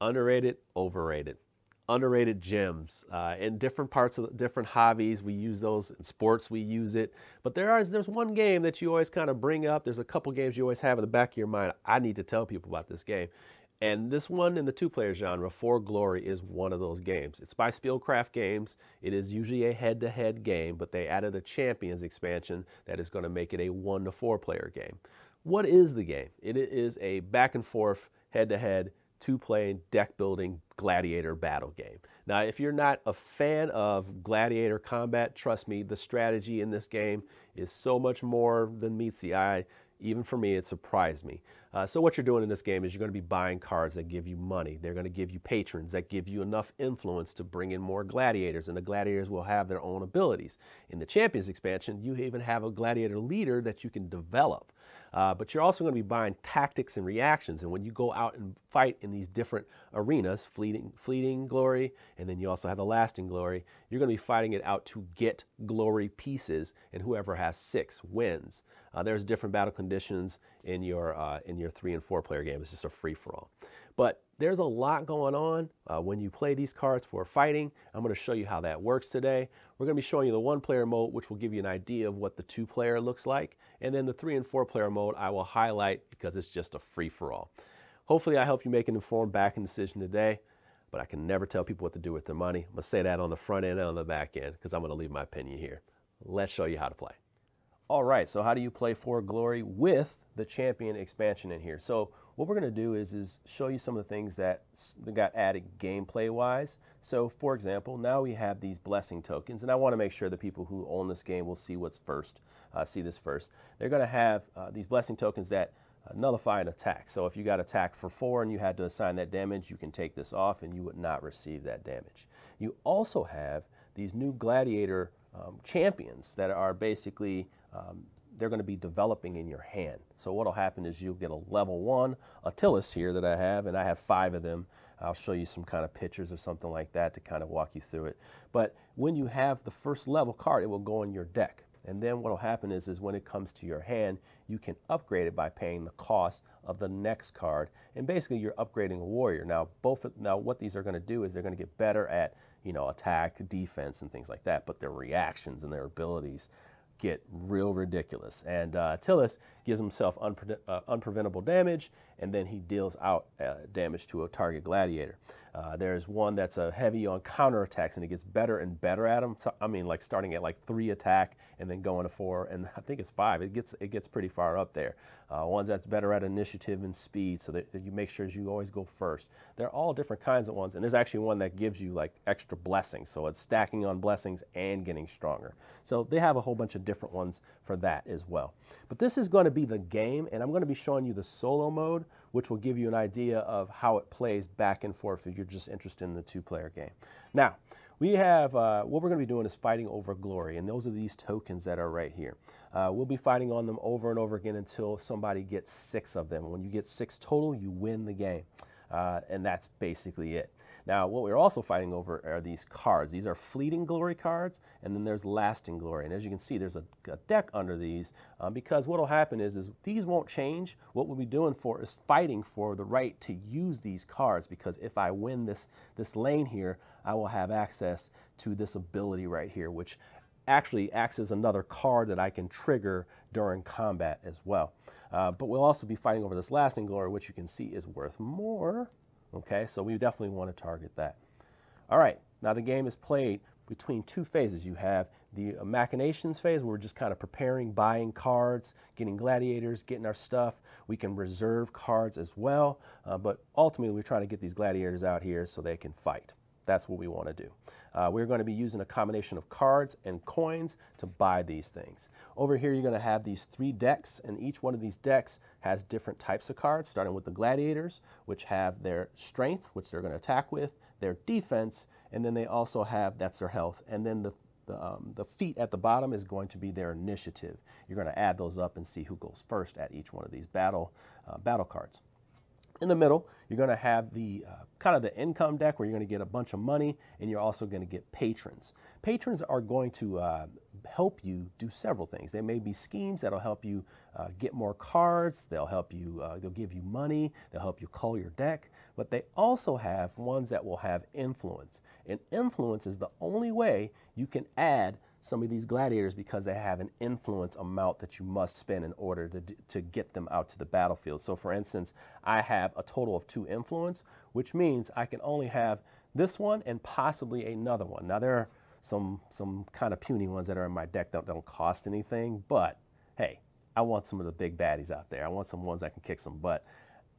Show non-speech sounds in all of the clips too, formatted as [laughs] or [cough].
underrated, overrated, underrated gems uh, in different parts of different hobbies. We use those in sports. We use it, but there are there's one game that you always kind of bring up. There's a couple games you always have in the back of your mind. I need to tell people about this game. And this one in the two-player genre, For Glory, is one of those games. It's by Spielcraft Games. It is usually a head to -head game, but they added a Champions expansion that is going to make it a one-to-four-player game. What is the game? It is a back-and-forth, head-to-head 2 playing deck building gladiator battle game. Now, if you're not a fan of gladiator combat, trust me, the strategy in this game is so much more than meets the eye. Even for me, it surprised me. Uh, so what you're doing in this game is you're going to be buying cards that give you money. They're going to give you patrons that give you enough influence to bring in more gladiators, and the gladiators will have their own abilities. In the Champions expansion, you even have a gladiator leader that you can develop. Uh, but you're also going to be buying tactics and reactions. And when you go out and fight in these different arenas, fleeting, fleeting glory, and then you also have the lasting glory, you're going to be fighting it out to get glory pieces, and whoever has six wins. Uh, there's different battle conditions in your uh, in your three and four player game. It's just a free for all. But there's a lot going on uh, when you play these cards for fighting. I'm going to show you how that works today. We're going to be showing you the one player mode, which will give you an idea of what the two player looks like. And then the three and four player mode I will highlight because it's just a free for all. Hopefully I help you make an informed backing decision today, but I can never tell people what to do with their money. I'm going to say that on the front end and on the back end because I'm going to leave my opinion here. Let's show you how to play. All right, so how do you play for glory with the champion expansion in here? So what we're going to do is, is show you some of the things that got added gameplay-wise. So, for example, now we have these blessing tokens, and I want to make sure the people who own this game will see what's first, uh, see this first. They're going to have uh, these blessing tokens that uh, nullify an attack. So if you got attacked for four and you had to assign that damage, you can take this off and you would not receive that damage. You also have these new gladiator um, champions that are basically um, they're going to be developing in your hand. So what'll happen is you'll get a level one Attilus here that I have, and I have five of them. I'll show you some kind of pictures or something like that to kind of walk you through it. But when you have the first level card, it will go in your deck. And then what'll happen is, is when it comes to your hand, you can upgrade it by paying the cost of the next card. And basically you're upgrading a warrior. Now both now what these are going to do is they're going to get better at, you know, attack, defense and things like that, but their reactions and their abilities get real ridiculous. And uh, Tillis gives himself unpre uh, unpreventable damage, and then he deals out uh, damage to a target gladiator. Uh, there's one that's a uh, heavy on counterattacks, and it gets better and better at them. So, I mean, like starting at like three attack, and then going to four, and I think it's five. It gets it gets pretty far up there. Uh, ones that's better at initiative and speed, so that, that you make sure you always go first. They're all different kinds of ones, and there's actually one that gives you like extra blessings, so it's stacking on blessings and getting stronger. So they have a whole bunch of different ones for that as well. But this is going to be be the game, and I'm going to be showing you the solo mode, which will give you an idea of how it plays back and forth if you're just interested in the two-player game. Now, we have, uh, what we're going to be doing is fighting over glory, and those are these tokens that are right here. Uh, we'll be fighting on them over and over again until somebody gets six of them. When you get six total, you win the game, uh, and that's basically it. Now, what we're also fighting over are these cards. These are fleeting glory cards, and then there's lasting glory. And as you can see, there's a, a deck under these um, because what will happen is, is these won't change. What we'll be doing for is fighting for the right to use these cards because if I win this, this lane here, I will have access to this ability right here, which actually acts as another card that I can trigger during combat as well. Uh, but we'll also be fighting over this lasting glory, which you can see is worth more. Okay, so we definitely want to target that. All right, now the game is played between two phases. You have the machinations phase where we're just kind of preparing, buying cards, getting gladiators, getting our stuff. We can reserve cards as well, uh, but ultimately we're trying to get these gladiators out here so they can fight. That's what we want to do. Uh, we're going to be using a combination of cards and coins to buy these things. Over here, you're going to have these three decks, and each one of these decks has different types of cards, starting with the gladiators, which have their strength, which they're going to attack with, their defense, and then they also have that's their health. And then the the, um, the, feet at the bottom is going to be their initiative. You're going to add those up and see who goes first at each one of these battle, uh, battle cards. In the middle, you're going to have the uh, kind of the income deck where you're going to get a bunch of money and you're also going to get patrons. Patrons are going to uh, help you do several things. There may be schemes that'll help you uh, get more cards, they'll help you, uh, they'll give you money, they'll help you cull your deck, but they also have ones that will have influence. And influence is the only way you can add some of these gladiators because they have an influence amount that you must spend in order to, to get them out to the battlefield. So for instance, I have a total of two influence, which means I can only have this one and possibly another one. Now there are some, some kind of puny ones that are in my deck that don't cost anything, but hey, I want some of the big baddies out there. I want some ones that can kick some butt.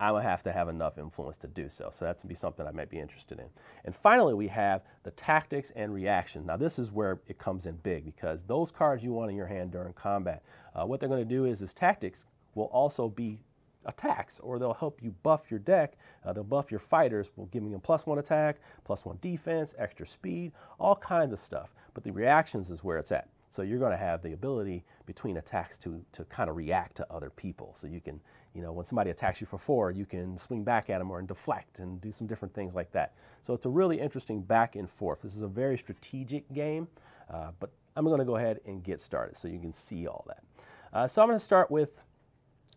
I would have to have enough influence to do so. So that's be something I might be interested in. And finally, we have the tactics and reaction. Now this is where it comes in big because those cards you want in your hand during combat, uh, what they're going to do is, is tactics will also be attacks or they'll help you buff your deck. Uh, they'll buff your fighters, will giving them plus one attack, plus one defense, extra speed, all kinds of stuff. But the reactions is where it's at. So you're going to have the ability between attacks to, to kind of react to other people. So you can, you know, when somebody attacks you for four, you can swing back at them or deflect and do some different things like that. So it's a really interesting back and forth. This is a very strategic game, uh, but I'm going to go ahead and get started so you can see all that. Uh, so I'm going to start with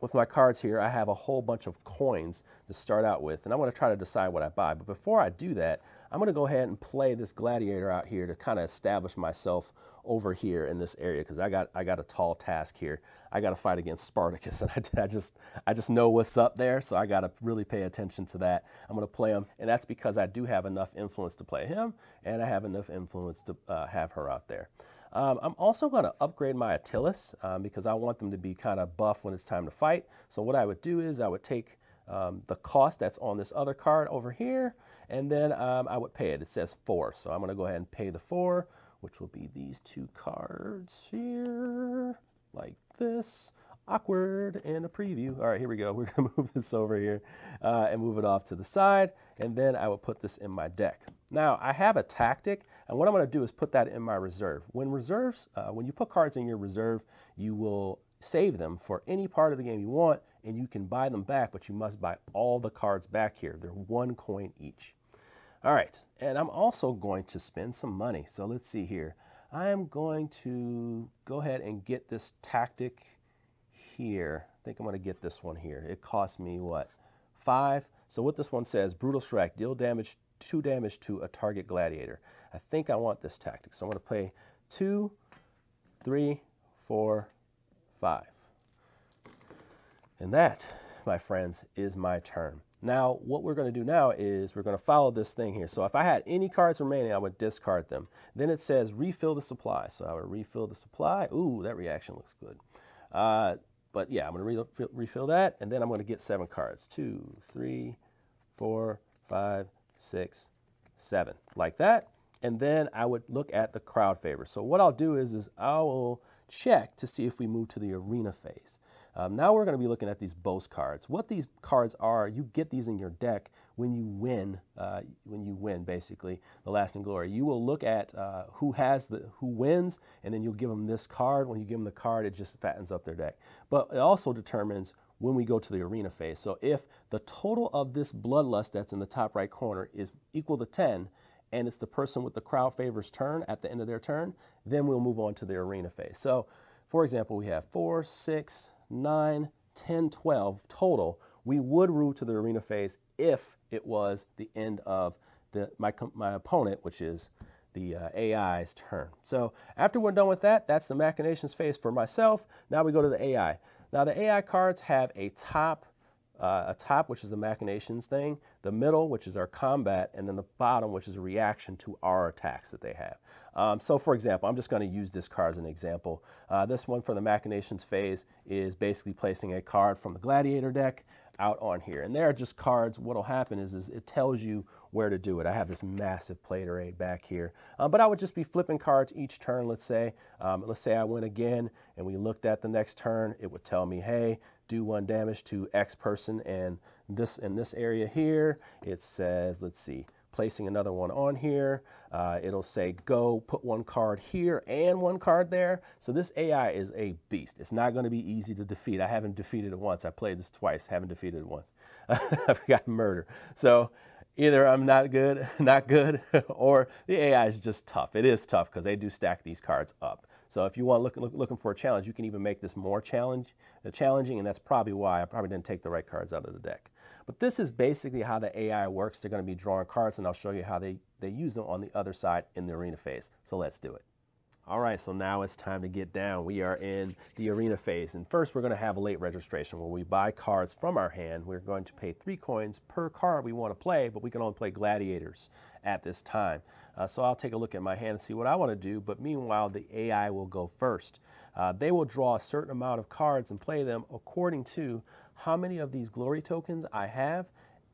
with my cards here, I have a whole bunch of coins to start out with, and I want to try to decide what I buy. But before I do that, I'm gonna go ahead and play this gladiator out here to kind of establish myself over here in this area because I got I got a tall task here. I got to fight against Spartacus, [laughs] and I, I, just I just know what's up there, so I got to really pay attention to that. I'm going to play him, and that's because I do have enough influence to play him, and I have enough influence to uh, have her out there. Um, I'm also going to upgrade my Attilus um, because I want them to be kind of buff when it's time to fight. So what I would do is I would take um, the cost that's on this other card over here. And then um, I would pay it. It says four. So I'm going to go ahead and pay the four, which will be these two cards here, like this. Awkward and a preview. All right, here we go. [laughs] We're going to move this over here uh, and move it off to the side. And then I will put this in my deck. Now, I have a tactic, and what I'm going to do is put that in my reserve. When reserves, uh, when you put cards in your reserve, you will save them for any part of the game you want and you can buy them back, but you must buy all the cards back here. They're one coin each. All right, and I'm also going to spend some money. So let's see here. I am going to go ahead and get this tactic here. I think I'm going to get this one here. It cost me what? Five. So what this one says, Brutal Strike, deal damage, two damage to a target gladiator. I think I want this tactic. So I'm going to play two, three, four, five. And that, my friends, is my turn. Now, what we're going to do now is we're going to follow this thing here. So if I had any cards remaining, I would discard them. Then it says refill the supply. So I would refill the supply. Ooh, that reaction looks good. Uh, but yeah, I'm going to re refill that, and then I'm going to get seven cards. Two, three, four, five, six, seven, like that. And then I would look at the crowd favor. So what I'll do is, is I will check to see if we move to the arena phase. Um, now we're going to be looking at these boast cards. What these cards are, you get these in your deck when you win. Uh, when you win, basically, the lasting glory. You will look at uh, who has the who wins, and then you'll give them this card. When you give them the card, it just fattens up their deck. But it also determines when we go to the arena phase. So if the total of this bloodlust that's in the top right corner is equal to 10, and it's the person with the crowd favors turn at the end of their turn, then we'll move on to the arena phase. So, for example, we have 4, 6, 9, 10, 12 total, we would root to the arena phase if it was the end of the, my, my opponent, which is the uh, AI's turn. So after we're done with that, that's the machinations phase for myself. Now we go to the AI. Now the AI cards have a top uh, a top, which is the machinations thing, the middle, which is our combat, and then the bottom, which is a reaction to our attacks that they have. Um, so, for example, I'm just going to use this card as an example. Uh, this one for the machinations phase is basically placing a card from the gladiator deck out on here. And there are just cards. What'll happen is, is it tells you where to do it. I have this massive plater array back here, um, but I would just be flipping cards each turn, let's say. Um, let's say I went again and we looked at the next turn, it would tell me, hey, do one damage to X person and this in this area here. It says, let's see, placing another one on here. Uh, it'll say go put one card here and one card there. So this AI is a beast. It's not going to be easy to defeat. I haven't defeated it once. I played this twice, haven't defeated it once. [laughs] I've got murder. So either I'm not good, [laughs] not good, [laughs] or the AI is just tough. It is tough because they do stack these cards up. So if you want look, look, looking for a challenge, you can even make this more challenge, uh, challenging, and that's probably why I probably didn't take the right cards out of the deck. But this is basically how the AI works. They're going to be drawing cards, and I'll show you how they, they use them on the other side in the arena phase. So let's do it. All right, so now it's time to get down. We are in the arena phase, and first we're going to have a late registration where we buy cards from our hand. We're going to pay three coins per card we want to play, but we can only play gladiators at this time. Uh, so I'll take a look at my hand and see what I want to do, but meanwhile, the AI will go first. Uh, they will draw a certain amount of cards and play them according to how many of these glory tokens I have,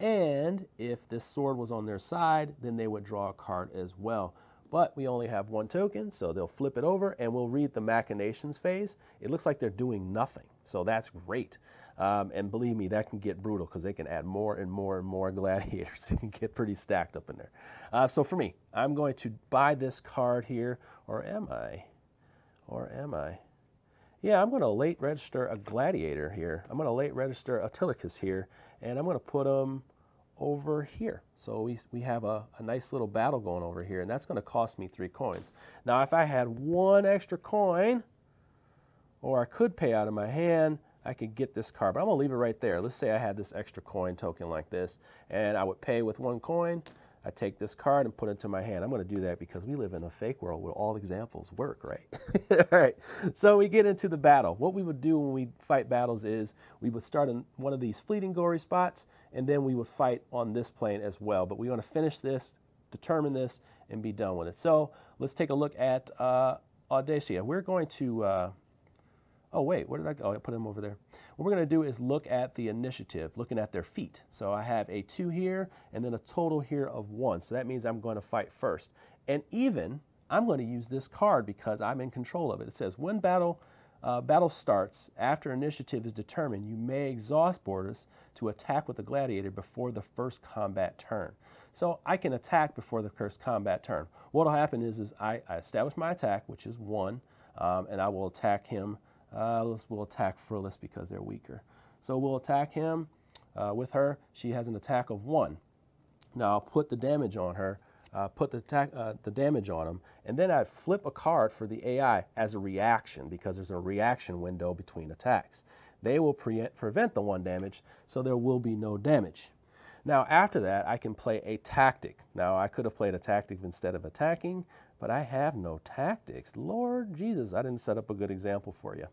and if this sword was on their side, then they would draw a card as well. But we only have one token, so they'll flip it over and we'll read the machinations phase. It looks like they're doing nothing, so that's great. Um, and believe me, that can get brutal because they can add more and more and more [laughs] gladiators. it can get pretty stacked up in there. Uh, so for me, I'm going to buy this card here, or am I? Or am I? yeah, I'm going to late register a gladiator here. I'm going to late register a here, and I'm going to put them over here. So we, we have a, a nice little battle going over here, and that's going to cost me three coins. Now, if I had one extra coin, or I could pay out of my hand, I could get this card, but I'm going to leave it right there. Let's say I had this extra coin token like this, and I would pay with one coin, I take this card and put it into my hand. I'm going to do that because we live in a fake world where all examples work, right? [laughs] all right. So we get into the battle. What we would do when we fight battles is we would start in one of these fleeting glory spots, and then we would fight on this plane as well. But we want to finish this, determine this, and be done with it. So let's take a look at uh, Audacia. We're going to uh, Oh, wait, where did I go? Oh, I put them over there. What we're going to do is look at the initiative, looking at their feet. So I have a two here and then a total here of one. So that means I'm going to fight first. And even I'm going to use this card because I'm in control of it. It says when battle uh, battle starts after initiative is determined, you may exhaust borders to attack with a gladiator before the first combat turn. So I can attack before the first combat turn. What will happen is, is I, I establish my attack, which is one, um, and I will attack him uh, we'll attack Frillis because they're weaker. So we'll attack him uh, with her. She has an attack of one. Now I'll put the damage on her, uh, put the, attack, uh, the damage on him, and then I flip a card for the AI as a reaction because there's a reaction window between attacks. They will pre prevent the one damage, so there will be no damage. Now after that, I can play a tactic. Now I could have played a tactic instead of attacking, but I have no tactics. Lord Jesus, I didn't set up a good example for you.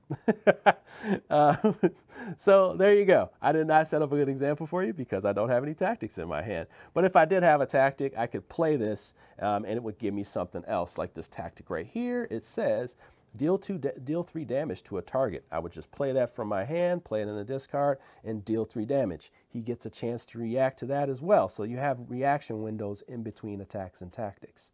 uh, [laughs] [laughs] so there you go. I did not set up a good example for you because I don't have any tactics in my hand. But if I did have a tactic, I could play this um, and it would give me something else like this tactic right here. It says Deal two, deal three damage to a target. I would just play that from my hand, play it in the discard, and deal three damage. He gets a chance to react to that as well. So you have reaction windows in between attacks and tactics.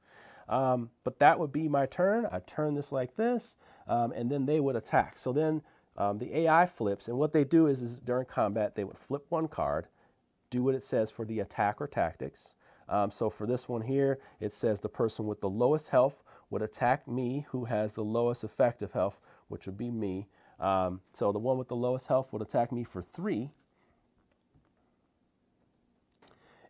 Um, but that would be my turn. I turn this like this, um, and then they would attack. So then um, the AI flips, and what they do is, is during combat they would flip one card, do what it says for the attack or tactics. Um, so for this one here, it says the person with the lowest health would attack me who has the lowest effective health, which would be me. Um, so the one with the lowest health would attack me for three.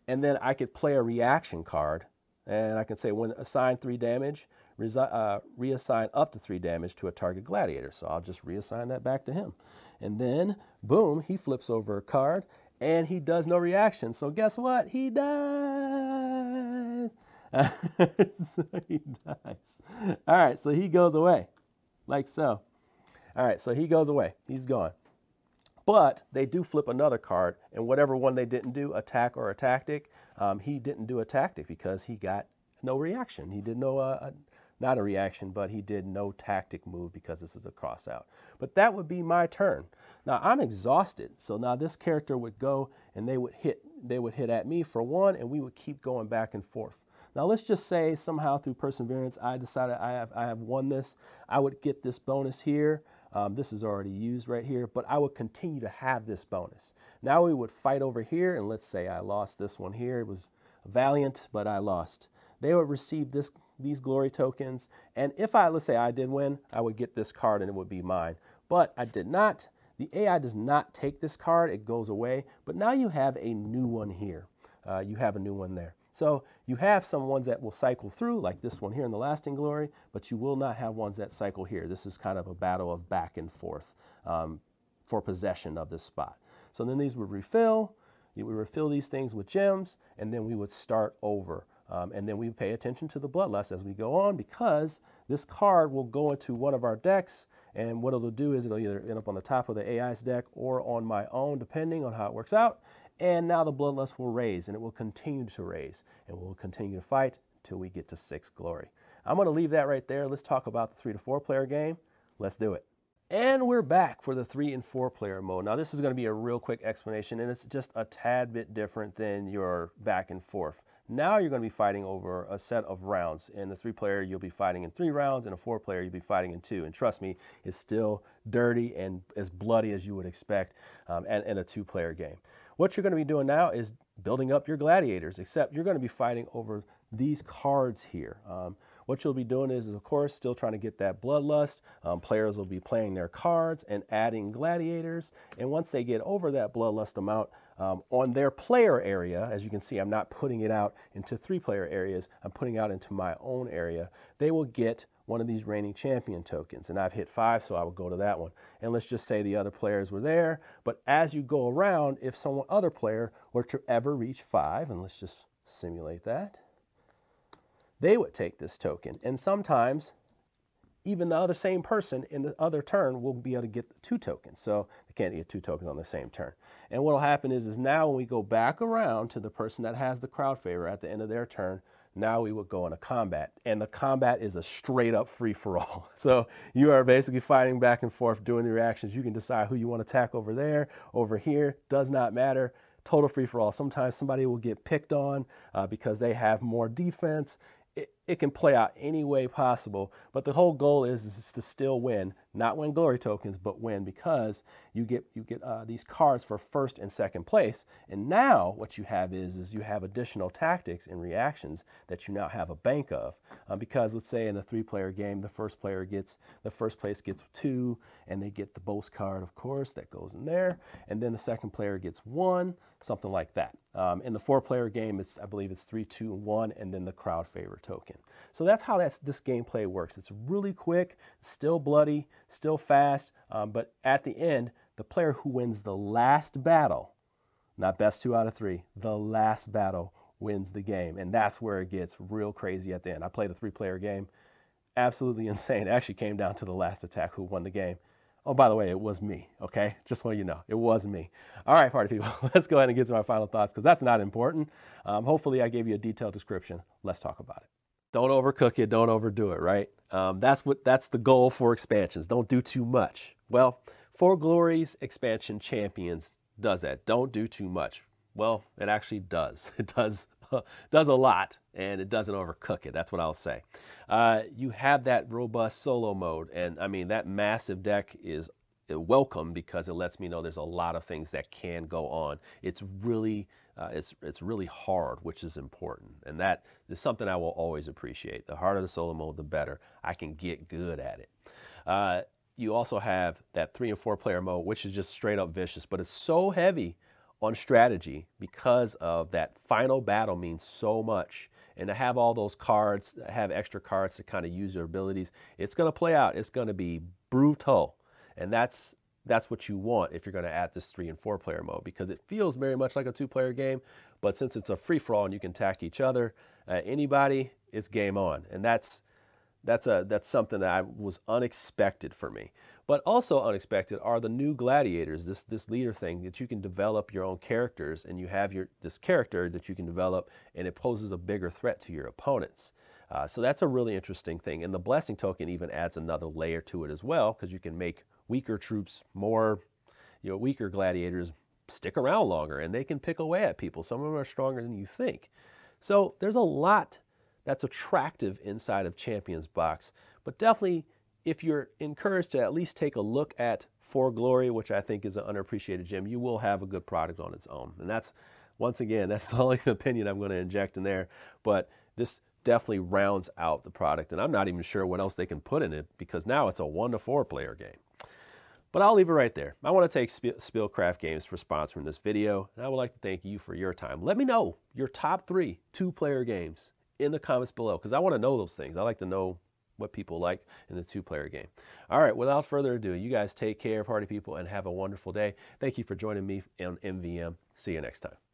And then I could play a reaction card. And I can say when assigned three damage, uh, reassign up to three damage to a target gladiator. So I'll just reassign that back to him. And then, boom, he flips over a card and he does no reaction. So guess what? He dies. [laughs] so he dies. All right, so he goes away, like so. All right, so he goes away. He's gone. But they do flip another card, and whatever one they didn't do, attack or a tactic, um, he didn't do a tactic because he got no reaction. He did no, uh, uh not a reaction, but he did no tactic move because this is a cross out. But that would be my turn. Now I'm exhausted, so now this character would go and they would hit. They would hit at me for one, and we would keep going back and forth. Now let's just say somehow through perseverance, I decided I have, I have won this. I would get this bonus here. Um, this is already used right here, but I would continue to have this bonus. Now we would fight over here, and let's say I lost this one here. It was valiant, but I lost. They would receive this these glory tokens, and if I, let's say I did win, I would get this card and it would be mine. But I did not. The AI does not take this card, it goes away, but now you have a new one here. Uh, you have a new one there. So you have some ones that will cycle through, like this one here in The Lasting Glory, but you will not have ones that cycle here. This is kind of a battle of back and forth um, for possession of this spot. So then these would refill. We would refill these things with gems, and then we would start over. Um, and then we pay attention to the bloodlust as we go on because this card will go into one of our decks. And what it'll do is it'll either end up on the top of the AI's deck or on my own, depending on how it works out. And now the bloodlust will raise and it will continue to raise and we'll continue to fight until we get to six glory. I'm going to leave that right there. Let's talk about the three to four player game. Let's do it. And we're back for the three and four player mode. Now this is going to be a real quick explanation and it's just a tad bit different than your back and forth. Now you're going to be fighting over a set of rounds. And the three player, you'll be fighting in three rounds, and a four player, you'll be fighting in two. And trust me, it's still dirty and as bloody as you would expect um, and, in a two player game. What you're going to be doing now is building up your gladiators, except you're going to be fighting over these cards here. Um, what you'll be doing is, is, of course, still trying to get that bloodlust. Um, players will be playing their cards and adding gladiators. And once they get over that bloodlust amount, um, on their player area, as you can see, I'm not putting it out into three player areas, I'm putting out into my own area, they will get one of these reigning champion tokens. And I've hit five, so I will go to that one. And let's just say the other players were there. But as you go around, if someone other player were to ever reach five, and let's just simulate that, they would take this token. And sometimes even the other same person in the other turn will be able to get two tokens. So they can't get two tokens on the same turn. And what will happen is, is now when we go back around to the person that has the crowd favor at the end of their turn, now we would go into combat. And the combat is a straight up free for all. [laughs] So you are basically fighting back and forth, doing your actions. You can decide who you want to attack over there, over here, does not matter. Total free for all. Sometimes somebody will get picked on uh, because they have more defense. It, it can play out any way possible. But the whole goal is, is to still win, not win glory tokens, but win because you get you get uh, these cards for first and second place. And now what you have is is you have additional tactics and reactions that you now have a bank of. Um, because let's say in a three-player game, the first player gets the first place gets two, and they get the boast card, of course, that goes in there, and then the second player gets one, something like that. Um, in the four-player game, it's I believe it's three, two, and one, and then the crowd favor token. So that's how that's, this gameplay works. It's really quick, still bloody, still fast, um, but at the end, the player who wins the last battle, not best two out of three, the last battle wins the game. And that's where it gets real crazy at the end. I played a three player game, absolutely [laughs] insane. It actually came down to the last attack who won the game. Oh, by the way, it was me, okay? Just want you know, it was me. All right, party people, [laughs] let's go ahead and get to my final thoughts because that's not important. Um, hopefully, I gave you a detailed description. Let's talk about it. Don't overcook it. Don't overdo it. Right. Um, that's what that's the goal for expansions. Don't do too much. Well, for Glory's expansion champions does that. Don't do too much. Well, it actually does. [laughs] It does [laughs] does a lot and it doesn't overcook it. That's what I'll say. Uh, you have that robust solo mode, and I mean that massive deck is uh, welcome because it lets me know there's a lot of things that can go on. It's really uh, it's, it's really hard, which is important. And that is something I will always appreciate. The harder the solo mode, the better. I can get good at it. Uh, you also have that three and four player mode, which is just straight up vicious, but it's so heavy on strategy because of that final battle means so much. And to have all those cards, have extra cards to kind of use your abilities, it's going to play out. It's going to be brutal. And that's that's what you want if you're going to add this three and four player mode because it feels very much like a two player game. But since it's a free for all and you can tack each other, uh, anybody, it's game on. And that's that's a that's something that I, was unexpected for me. But also unexpected are the new gladiators. This this leader thing that you can develop your own characters and you have your this character that you can develop and it poses a bigger threat to your opponents. Uh, so that's a really interesting thing. And the blessing token even adds another layer to it as well because you can make weaker troops, more, you know, weaker gladiators stick around longer and they can pick away at people. Some of them are stronger than you think. So there's a lot that's attractive inside of Champions Box, but definitely if you're encouraged to at least take a look at For Glory, which I think is an underappreciated gem, you will have a good product on its own. And that's, once again, [laughs] that's the only opinion I'm going to inject in there. But this definitely rounds out the product. And I'm not even sure what else they can put in it because now it's a one to four player game. But I'll leave it right there. I want to thank Spillcraft Games for sponsoring this video, and I would like to thank you for your time. Let me know your top three two-player games in the comments below, because I want to know those things. I like to know what people like in the two-player game. All right, without further ado, you guys take care, party people, and have a wonderful day. Thank you for joining me on MVM. See you next time.